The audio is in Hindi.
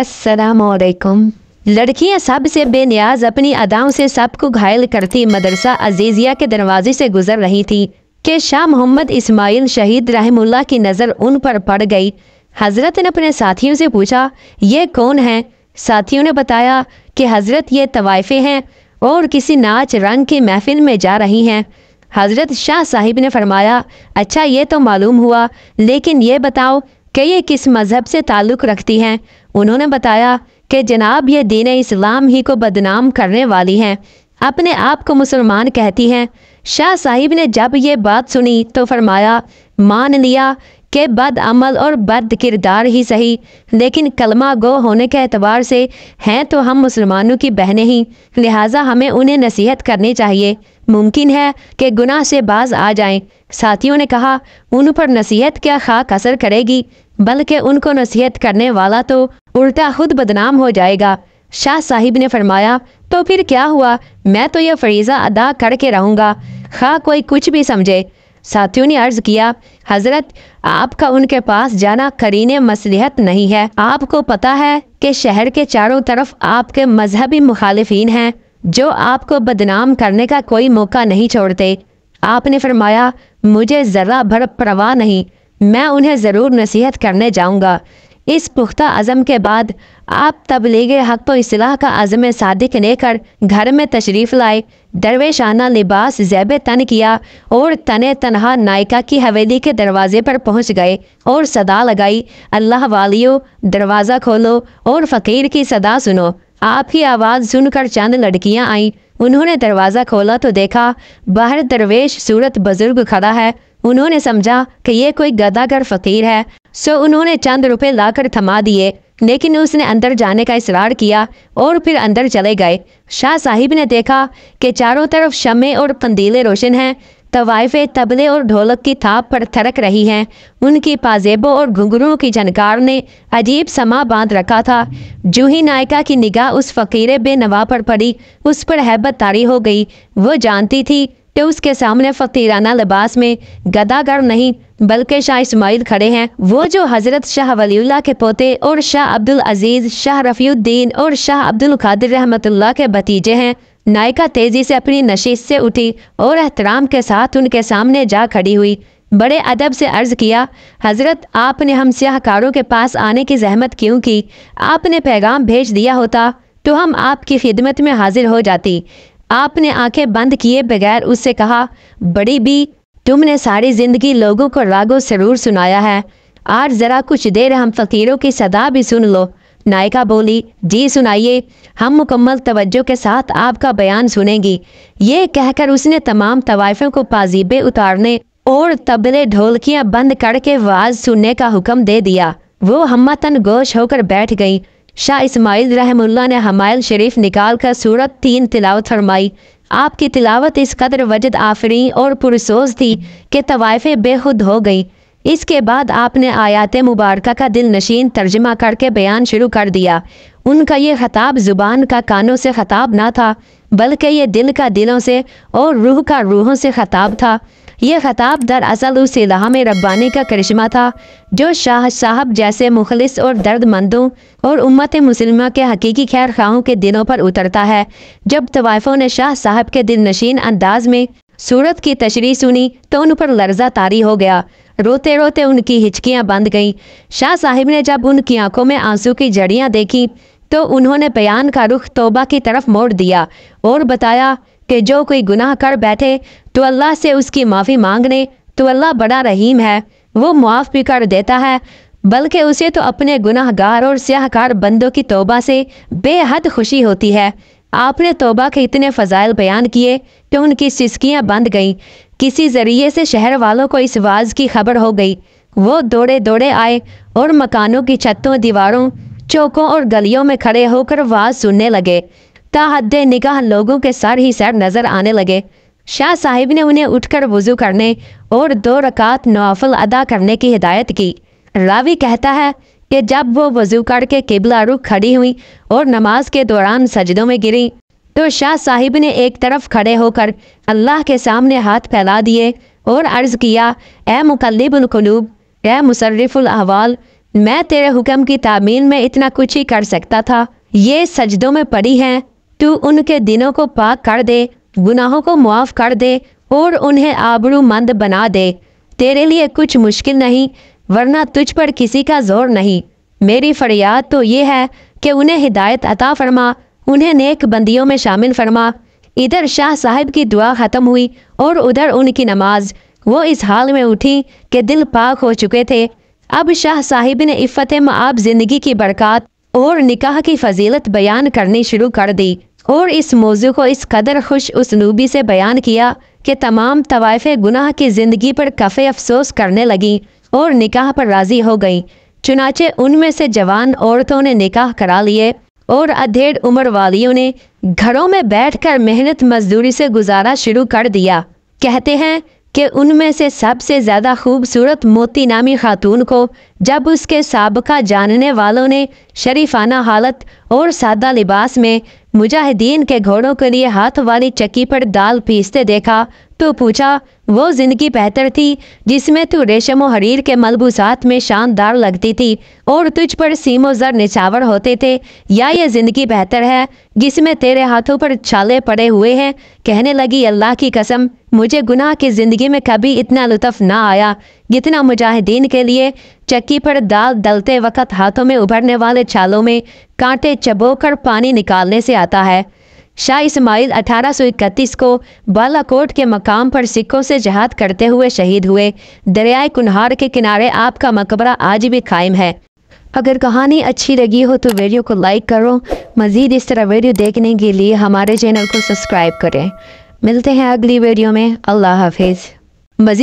असलकुम लड़कियां सबसे बेनियाज अपनी अदाओं से सबको घायल करती मदरसा अजीजिया के दरवाजे से गुजर रही थी के शाह मोहम्मद इस्माइल शहीद रहमुल्ला की नज़र उन पर पड़ गई हज़रत ने अपने साथियों से पूछा ये कौन है साथियों ने बताया कि हज़रत ये तवाइफ़े हैं और किसी नाच रंग की महफिल में जा रही हैं हज़रत शाह साहिब ने फरमाया अच्छा ये तो मालूम हुआ लेकिन ये बताओ कि ये किस मज़हब से ताल्लुक़ रखती हैं उन्होंने बताया कि जनाब ये दीन इस्लाम ही को बदनाम करने वाली हैं अपने आप को मुसलमान कहती हैं शाह साहिब ने जब ये बात सुनी तो फरमाया मान लिया के बद अमल और बद किरदार ही सही लेकिन कलमा गो होने के अतबार से हैं तो हम मुसलमानों की बहनें ही लिहाजा हमें उन्हें नसीहत करनी चाहिए मुमकिन है कि गुनाह से बाज आ जाएं। साथियों ने कहा उन पर नसीहत क्या खाक असर करेगी बल्कि उनको नसीहत करने वाला तो उल्टा खुद बदनाम हो जाएगा शाह साहिब ने फरमाया तो फिर क्या हुआ मैं तो यह फरीज़ा अदा करके रहूँगा खा कोई कुछ भी समझे साथियों ने अर्ज़ किया हजरत आपका उनके पास जाना करीने मसलहत नहीं है आपको पता है कि शहर के चारों तरफ आपके मजहबी मुखालफी हैं जो आपको बदनाम करने का कोई मौका नहीं छोड़ते आपने फरमाया मुझे ज़रा भर परवाह नहीं मैं उन्हें ज़रूर नसीहत करने जाऊंगा इस पुख्ता अज़म के बाद आप तबलीग हक व असलाह का अज़म सादिक लेकर घर में तशरीफ़ लाए दरवेशाना लिबास जैब तन किया और तने तनहा नायका की हवेली के दरवाजे पर पहुंच गए और सदा लगाई अल्लाह वालियो दरवाज़ा खोलो और फ़कीर की सदा सुनो आपकी आवाज़ सुनकर चंद लड़कियां आईं उन्होंने दरवाज़ा खोला तो देखा बाहर दरवेश सूरत बुज़ुर्ग खड़ा है उन्होंने समझा कि यह कोई गदागर फ़कीर है सो उन्होंने चंद रुपए लाकर थमा दिए लेकिन उसने अंदर जाने का इसरार किया और फिर अंदर चले गए शाह साहिब ने देखा कि चारों तरफ शमे और कंदीले रोशन हैं तवाइफे तबले और ढोलक की थाप पर थरक रही हैं उनकी पाजेबों और घुंघरों की झनकार ने अजीब समा बांध रखा था जूही नायका की निगाह उस फ़कीर बेनवा पर पड़ी उस पर हैबत तारी हो गई वो जानती थी तो उसके सामने फकीराना लिबास में गदागर नहीं बल्कि शाह इसमाइल खड़े हैं वो जो हज़रत शाह वलील्ला के पोते और शाह अब्दुल अजीज़ शाह रफ़ीउद्दीन और शाह अब्दुल कादिर रहमतुल्ला के भतीजे हैं नायका तेज़ी से अपनी नशीस से उठी और एहतराम के साथ उनके सामने जा खड़ी हुई बड़े अदब से अर्ज़ किया हज़रत आपने हम स्याहकारों के पास आने की जहमत क्यों की आपने पैगाम भेज दिया होता तो हम आपकी खिदमत में हाजिर हो जाती आपने आंखें बंद किए बगैर उससे कहा बड़ी बी तुमने सारी ज़िंदगी लोगों को रागो सरूर सुनाया है आज ज़रा कुछ देर हम फ़कीरों की सदा भी सुन लो नायका बोली जी सुनाइए हम मुकम्मल तवज्जो के साथ आपका बयान सुनेंगी ये कहकर उसने तमाम तवाइफों को पाजीबे उतारने और तबले ढोलकियां बंद करके वाज सुनने का हुक्म दे दिया वो हम्मतन गोश होकर बैठ गई शाह इसमाइल रहमुल्ला ने हमायल शरीफ निकाल कर सूरत तीन तिलावत फरमाई आपकी तिलावत इस कदर वजद आफरी और पुरसोज थी कि तवायफ़े बेहद हो गई इसके बाद आपने आयात मुबारक का दिल नशीन तर्जमा करके बयान शुरू कर दिया उनका ये खताब ज़ुबान का कानों से खताब ना था बल्कि ये दिल का दिलों से और रूह का रूहों से खताब था यह खताब दरअसल उस इलाह में रब्बानी का करिश्मा था जो शाह साहब जैसे मुखलिस और दर्दमंदों और उम्मत मुसलमा के हकीकी खैर खाहों के दिलों पर उतरता है जब तवाइफों ने शाह साहब के दिल नशीन अंदाज में सूरत की तशरी सुनी तो उन पर लर्जा तारी हो गया रोते रोते उनकी हिचकियाँ बंद गईं शाह साहिब ने जब उनकी आंखों में आंसू की जड़ियाँ देखी तो उन्होंने बयान का रुख तोबा की तरफ मोड़ दिया और बताया कि जो कोई गुनाह कर बैठे तो अल्लाह से उसकी माफ़ी मांगने तो अल्लाह बड़ा रहीम है वो मुआफ़ भी कर देता है बल्कि उसे तो अपने गुनाहगार और स्याहकार बंदों की तोबा से बेहद खुशी होती है आपने तोबा के इतने फ़जाइल बयान किए कि तो उनकी सिस्कियाँ बंद गईं किसी ज़रिए से शहर वालों को इस वाज की खबर हो गई वो दौड़े दौड़े आए और मकानों की छतों दीवारों चौकों और गलियों में खड़े होकर वाज सुनने लगे ताहद निगाह लोगों के सर ही सर नजर आने लगे शाह साहिब ने उन्हें उठकर वजू करने और दो रकात नवाफल अदा करने की हिदायत की रावी कहता है कि जब वो वजू करके किबला रुख खड़ी हुई और नमाज के दौरान सजदों में गिरी तो शाह साहिब ने एक तरफ खड़े होकर अल्लाह के सामने हाथ फैला दिए और अर्ज़ किया ए मुकलबुलकलूब ए मुसरफुलहवाल मैं तेरे हुक्म की तामील में इतना कुछ ही कर सकता था ये सजदों में पड़ी हैं तू उनके दिनों को पाक कर दे गुनाहों को मुआफ कर दे और उन्हें आबरूमंद बना दे तेरे लिए कुछ मुश्किल नहीं वरना तुझ पर किसी का जोर नहीं मेरी फरियाद तो ये है कि उन्हें हिदायत अता फरमा उन्हें नेक बंदियों में शामिल फरमा इधर शाह साहब की दुआ ख़त्म हुई और उधर उनकी नमाज वो इस हाल में उठी कि दिल पाक हो चुके थे अब शाह साहिब ने इफ़त मआब ज़िंदगी की बरकत और निकाह की फजीलत बयान करनी शुरू कर दी और इस मौजू को इस कदर खुश उस नूबी से बयान किया कि तमाम तवायफ़ गुनाह की ज़िंदगी पर कफ़े अफसोस करने लगी और निकाह पर राज़ी हो गई चुनाचे उनमें से जवान औरतों ने निकाह करा लिए और अधेड़ उम्र वालियों ने घरों में बैठकर मेहनत मजदूरी से गुजारा शुरू कर दिया कहते हैं कि उनमें से सबसे ज़्यादा खूबसूरत मोती नामी खातून को जब उसके सबका जानने वालों ने शरीफाना हालत और सादा लिबास में मुजाहिदीन के घोड़ों के लिए हाथ वाली चक्की पर दाल पीसते देखा तो पूछा वो जिंदगी बेहतर थी जिसमें तू रेशम हरीर के मलबूसात में शानदार लगती थी और तुझ पर सीमो जर निचावर होते थे या ये जिंदगी बेहतर है जिसमें तेरे हाथों पर छाले पड़े हुए हैं कहने लगी अल्लाह की कसम मुझे गुनाह की ज़िंदगी में कभी इतना लुत्फ ना आया जितना मुजाहिदीन के लिए चक्की पर दाल दलते वक्त हाथों में उभरने वाले छालों में कांटे चबोकर पानी निकालने से आता है शाह सौ इकतीस को बालाकोट के मकाम पर सिक्कों से जहाद करते हुए शहीद हुए दरियाए कुन्हार के किनारे आपका मकबरा आज भी कायम है अगर कहानी अच्छी लगी हो तो वीडियो को लाइक करो मज़ीद इस तरह वीडियो देखने के लिए हमारे चैनल को सब्सक्राइब करें मिलते हैं अगली वीडियो में अल्लाह हाफिज़ मज़ीद